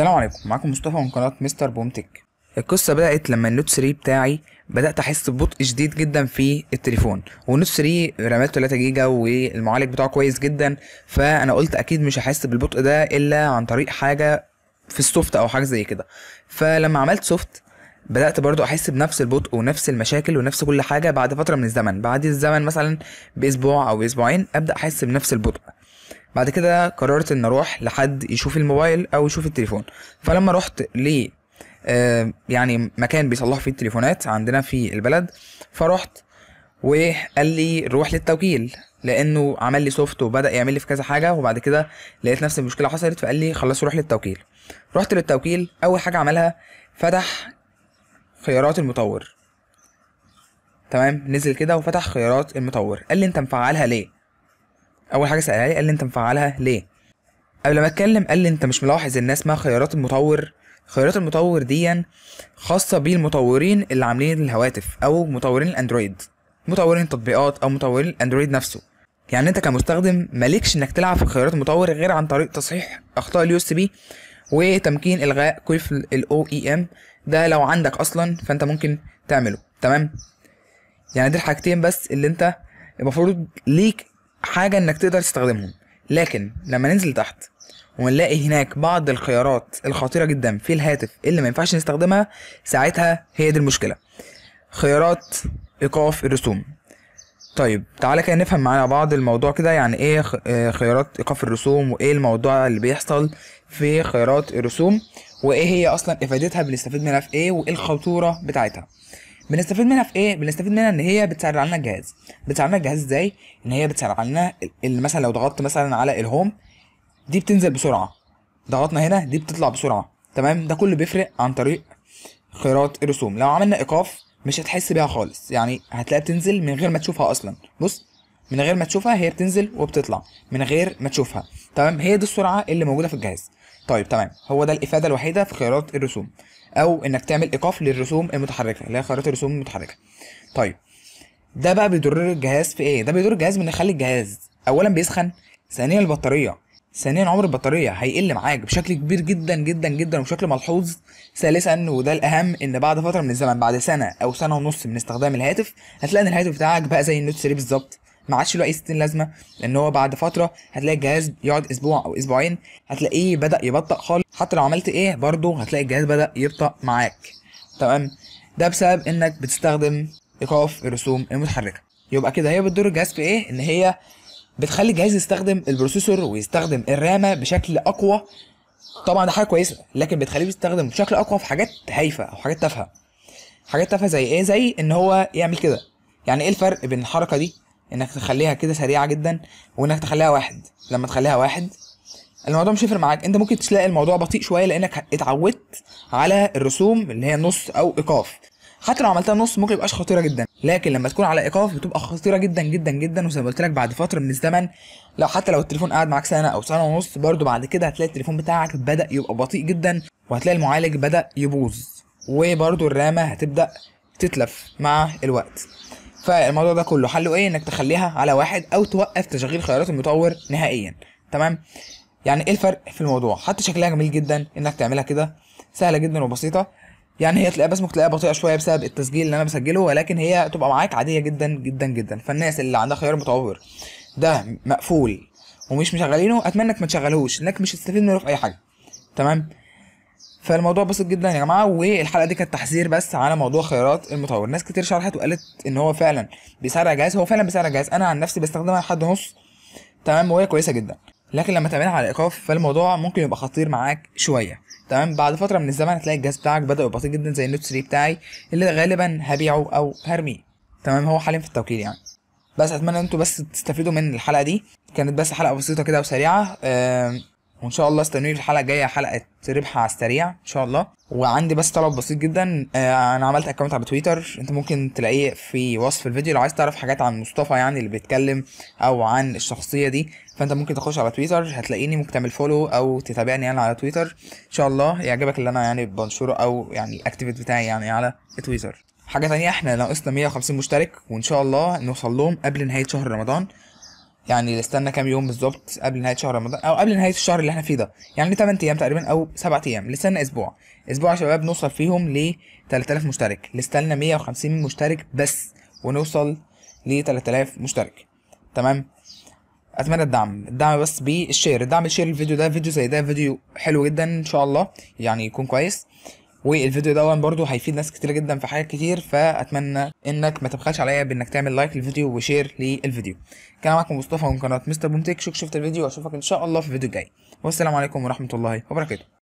السلام عليكم معاكم مصطفى من قناة مستر بومتك القصة بدأت لما النوت 3 بتاعي بدأت أحس ببطء شديد جدا في التليفون والنوت 3 رامات 3 جيجا والمعالج بتاعه كويس جدا فأنا قلت أكيد مش هحس بالبطء ده إلا عن طريق حاجة في السوفت أو حاجة زي كده فلما عملت سوفت بدأت برضو أحس بنفس البطء ونفس المشاكل ونفس كل حاجة بعد فترة من الزمن بعد الزمن مثلا بأسبوع أو أسبوعين أبدأ أحس بنفس البطء بعد كده قررت ان اروح لحد يشوف الموبايل او يشوف التليفون فلما رحت ل آه يعني مكان بيصلحوا فيه التليفونات عندنا في البلد فرحت وقال لي روح للتوكيل لانه عمل لي سوفت وبدا يعمل لي في كذا حاجه وبعد كده لقيت نفس المشكله حصلت فقال لي خلاص روح للتوكيل رحت للتوكيل اول حاجه عملها فتح خيارات المطور تمام نزل كده وفتح خيارات المطور قال لي انت مفعلها ليه اول حاجه سالها لي قال لي انت مفعلها ليه قبل ما اتكلم قال لي انت مش ملاحظ ان اسمها خيارات المطور خيارات المطور دي خاصه بالمطورين اللي عاملين الهواتف او مطورين الاندرويد مطورين التطبيقات او مطورين الاندرويد نفسه يعني انت كمستخدم مالكش انك تلعب في خيارات المطور غير عن طريق تصحيح اخطاء اليو اس بي وتمكين الغاء كيف الاو اي ام e ده لو عندك اصلا فانت ممكن تعمله تمام يعني دي الحاجتين بس اللي انت المفروض ليك حاجه انك تقدر تستخدمهم لكن لما ننزل تحت ونلاقي هناك بعض الخيارات الخطيره جدا في الهاتف اللي ما ينفعش نستخدمها ساعتها هي دي المشكله خيارات ايقاف الرسوم طيب تعالى كده نفهم معانا بعض الموضوع كده يعني ايه آه، خيارات ايقاف الرسوم وايه الموضوع اللي بيحصل في خيارات الرسوم وايه هي اصلا افادتها بنستفيد منها في ايه وايه الخطوره بتاعتها بنستفيد منها في ايه بنستفيد منها ان هي بتسرع لنا الجهاز بتسرع لنا الجهاز ازاي ان هي بتسرع لنا اللي مثلا لو ضغطت مثلا على الهوم دي بتنزل بسرعه ضغطنا هنا دي بتطلع بسرعه تمام ده كله بيفرق عن طريق خيارات الرسوم لو عملنا ايقاف مش هتحس بيها خالص يعني هتلاقيها بتنزل من غير ما تشوفها اصلا بص من غير ما تشوفها هي بتنزل وبتطلع من غير ما تشوفها تمام هي دي السرعه اللي موجوده في الجهاز طيب تمام هو ده الافاده الوحيده في خيارات الرسوم او انك تعمل ايقاف للرسوم المتحركه اللي هي خريطه الرسوم المتحركه طيب ده بقى بيضر الجهاز في ايه ده بيضر الجهاز من يخلي الجهاز اولا بيسخن ثانيا البطاريه ثانيا عمر البطاريه هيقل معاك بشكل كبير جدا جدا جدا وبشكل ملحوظ ثالثا وده الاهم ان بعد فتره من الزمن بعد سنه او سنه ونص من استخدام الهاتف هتلاقي ان الهاتف بتاعك بقى زي النوت 3 بالظبط ما عادش له اي ستين لازمه لان هو بعد فتره هتلاقي الجهاز يقعد اسبوع او اسبوعين هتلاقيه بدا يبطأ خالص حتى لو عملت ايه برضه هتلاقي الجهاز بدا يبطأ معاك تمام ده بسبب انك بتستخدم ايقاف الرسوم المتحركه يبقى كده هي بتضر الجهاز في ايه ان هي بتخلي الجهاز يستخدم البروسيسور ويستخدم الرامه بشكل اقوى طبعا ده حاجه كويسه لكن بتخليه يستخدم بشكل اقوى في حاجات هايفه او حاجات تافهه حاجات تافهه زي ايه زي ان هو يعمل كده يعني ايه الفرق بين الحركه دي انك تخليها كده سريعه جدا وانك تخليها واحد لما تخليها واحد الموضوع مش هيفرق معاك انت ممكن تلاقي الموضوع بطيء شويه لانك اتعودت على الرسوم اللي هي نص او ايقاف حتى لو عملتها نص ممكن يبقاش خطيره جدا لكن لما تكون على ايقاف بتبقى خطيره جدا جدا جدا وزي ما قلت لك بعد فتره من الزمن لو حتى لو التليفون قعد معاك سنه او سنه ونص برده بعد كده هتلاقي التليفون بتاعك بدا يبقى بطيء جدا وهتلاقي المعالج بدا يبوظ وبرده الرامه هتبدا تتلف مع الوقت فالموضوع ده كله حله ايه انك تخليها على واحد او توقف تشغيل خيارات المطور نهائيا تمام يعني ايه الفرق في الموضوع حتى شكلها جميل جدا انك تعملها كده سهله جدا وبسيطه يعني هي تلاقيها بس ممكن تلاقيها بطيئه شويه بسبب التسجيل اللي انا بسجله ولكن هي تبقى معاك عاديه جدا جدا جدا فالناس اللي عندها خيار مطور ده مقفول ومش مشغلينه اتمنى انك ما تشغلهوش انك مش هتستفيد منه في اي حاجه تمام فالموضوع بسيط جدا يا جماعه والحلقه دي كانت تحذير بس على موضوع خيارات المطور ناس كتير شرحت وقالت ان هو فعلا بيسرع جهاز هو فعلا بيسرع جهاز انا عن نفسي بستخدمها لحد نص تمام وهي كويسه جدا لكن لما تعملها على ايقاف فالموضوع ممكن يبقى خطير معاك شويه تمام بعد فتره من الزمن هتلاقي الجهاز بتاعك بدا يبقى جدا زي النوت 3 بتاعي اللي غالبا هبيعه او هرميه تمام هو حاليا في التوكيل يعني بس اتمنى انتوا بس تستفيدوا من الحلقه دي كانت بس حلقه بسيطه كده وسريعه أه وان شاء الله استنوني الحلقه الجايه حلقه ربح على السريع ان شاء الله وعندي بس طلب بسيط جدا آه، انا عملت اكونت على تويتر انت ممكن تلاقيه في وصف الفيديو لو عايز تعرف حاجات عن مصطفى يعني اللي بيتكلم او عن الشخصيه دي فانت ممكن تخش على تويتر هتلاقيني ممكن تعمل فولو او تتابعني انا يعني على تويتر ان شاء الله يعجبك اللي انا يعني بنشره او يعني الاكتيفيت بتاعي يعني على تويتر حاجه تانية احنا ناقصنا 150 مشترك وان شاء الله نوصل لهم قبل نهايه شهر رمضان يعني استنى كام يوم بالظبط قبل نهايه شهر رمضان او قبل نهايه الشهر اللي احنا فيه ده يعني 8 ايام تقريبا او 7 ايام لسنا اسبوع اسبوع يا شباب نوصل فيهم ل 3000 مشترك لسنا 150 مشترك بس ونوصل ل 3000 مشترك تمام اتمنى الدعم الدعم بس بالشير الدعم الشير الفيديو ده فيديو زي ده فيديو حلو جدا ان شاء الله يعني يكون كويس والفيديو ده برضو هيفيد ناس كتير جدا في حاجات كتير فاتمنى انك ما تبخلش عليا بانك تعمل لايك للفيديو وشير للفيديو كان معاكم مصطفى من قناه مستر بومتيك شوف شفت الفيديو واشوفك ان شاء الله في الفيديو الجاي والسلام عليكم ورحمه الله وبركاته